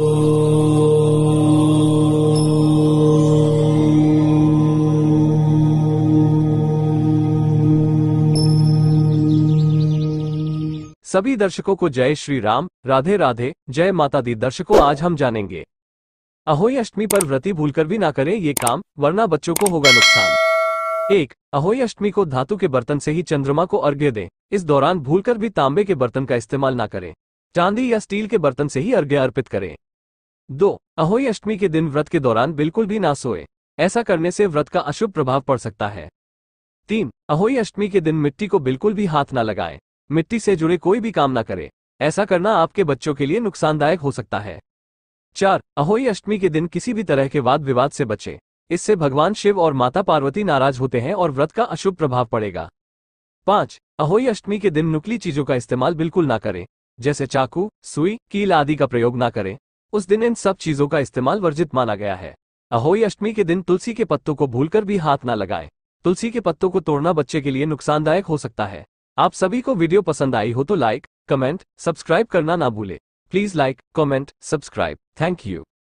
सभी दर्शकों को जय श्री राम राधे राधे जय माता दी दर्शकों आज हम जानेंगे अहोई अष्टमी पर व्रती भूलकर भी ना करें ये काम वरना बच्चों को होगा नुकसान एक अहोई अष्टमी को धातु के बर्तन से ही चंद्रमा को अर्घ्य दें इस दौरान भूलकर भी तांबे के बर्तन का इस्तेमाल ना करें चांदी या स्टील के बर्तन से ही अर्घ्य अर्पित करें दो अहोई अष्टमी के दिन व्रत के दौरान बिल्कुल भी ना सोए ऐसा करने से व्रत का अशुभ प्रभाव पड़ सकता है तीन अहोई अष्टमी के दिन मिट्टी को बिल्कुल भी हाथ ना लगाए मिट्टी से जुड़े कोई भी काम ना करे ऐसा करना आपके बच्चों के लिए नुकसानदायक हो सकता है चार अहोई अष्टमी के दिन किसी भी तरह के वाद विवाद से बचे इससे भगवान शिव और माता पार्वती नाराज होते हैं और व्रत का अशुभ प्रभाव पड़ेगा पांच अहोई अष्टमी के दिन नुकली चीजों का इस्तेमाल बिल्कुल ना करें जैसे चाकू सुई कील आदि का प्रयोग ना करें उस दिन इन सब चीजों का इस्तेमाल वर्जित माना गया है अहोई अष्टमी के दिन तुलसी के पत्तों को भूलकर भी हाथ ना लगाएं। तुलसी के पत्तों को तोड़ना बच्चे के लिए नुकसानदायक हो सकता है आप सभी को वीडियो पसंद आई हो तो लाइक कमेंट सब्सक्राइब करना ना भूले please like comment subscribe thank you